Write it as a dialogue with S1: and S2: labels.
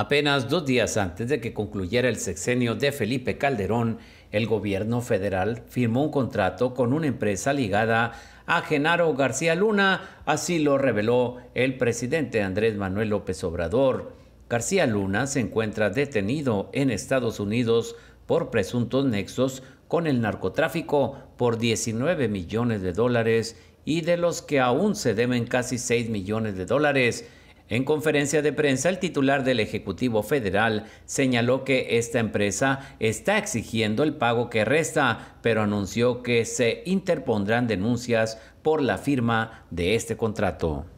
S1: Apenas dos días antes de que concluyera el sexenio de Felipe Calderón, el gobierno federal firmó un contrato con una empresa ligada a Genaro García Luna, así lo reveló el presidente Andrés Manuel López Obrador. García Luna se encuentra detenido en Estados Unidos por presuntos nexos con el narcotráfico por 19 millones de dólares y de los que aún se deben casi 6 millones de dólares. En conferencia de prensa, el titular del Ejecutivo Federal señaló que esta empresa está exigiendo el pago que resta, pero anunció que se interpondrán denuncias por la firma de este contrato.